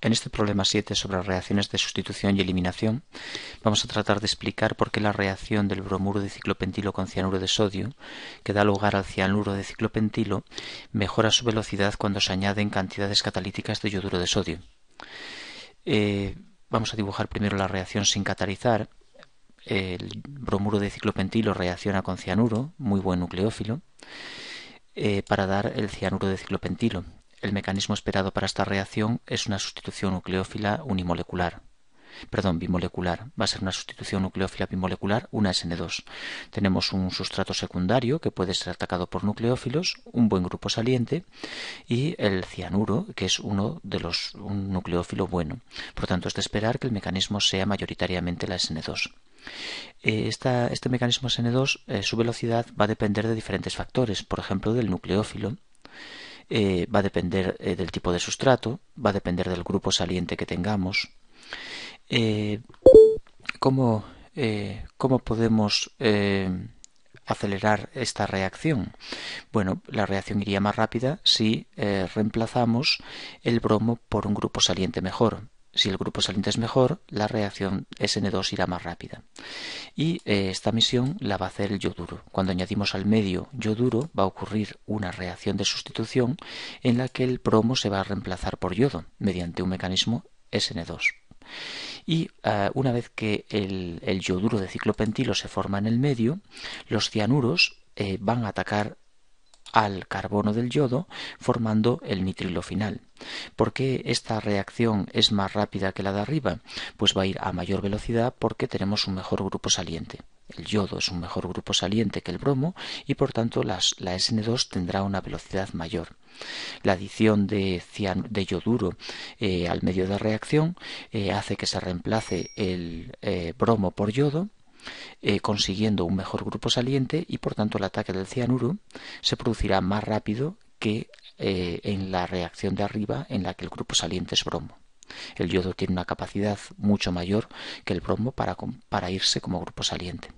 En este problema 7 sobre reacciones de sustitución y eliminación, vamos a tratar de explicar por qué la reacción del bromuro de ciclopentilo con cianuro de sodio, que da lugar al cianuro de ciclopentilo, mejora su velocidad cuando se añaden cantidades catalíticas de yoduro de sodio. Eh, vamos a dibujar primero la reacción sin catalizar. El bromuro de ciclopentilo reacciona con cianuro, muy buen nucleófilo, eh, para dar el cianuro de ciclopentilo el mecanismo esperado para esta reacción es una sustitución nucleófila unimolecular. Perdón, bimolecular. Va a ser una sustitución nucleófila bimolecular, una SN2. Tenemos un sustrato secundario que puede ser atacado por nucleófilos, un buen grupo saliente y el cianuro, que es uno de los un nucleófilo bueno. Por tanto, es de esperar que el mecanismo sea mayoritariamente la SN2. Eh, este mecanismo SN2, eh, su velocidad va a depender de diferentes factores, por ejemplo, del nucleófilo, eh, va a depender eh, del tipo de sustrato, va a depender del grupo saliente que tengamos. Eh, ¿cómo, ¿cómo, podemos acelerar esta reacción? Bueno, la reacción iría más rápida si reemplazamos el bromo por un grupo saliente mejor. Si el grupo saliente es mejor, la reacción SN2 irá más rápida y eh, esta misión la va a hacer el yoduro. Cuando añadimos al medio yoduro va a ocurrir una reacción de sustitución en la que el bromo se va a reemplazar por yodo mediante un mecanismo SN2. Y eh, una vez que el, yoduro de ciclopentilo se forma en el medio, los cianuros eh, van a atacar al carbono del yodo formando el nitrilo final. ¿Por qué esta reacción es más rápida que la de arriba? Pues va a ir a mayor velocidad porque tenemos un mejor grupo saliente. El yodo es un mejor grupo saliente que el bromo y por tanto la SN2 tendrá una velocidad mayor. La adición de, yoduro eh, al medio de reacción eh, hace que se reemplace el eh, bromo por yodo consiguiendo un mejor grupo saliente y por tanto el ataque del cianuro se producirá más rápido que eh, en la reacción de arriba en la que el grupo saliente es bromo. El yodo tiene una capacidad mucho mayor que el bromo para irse como grupo saliente.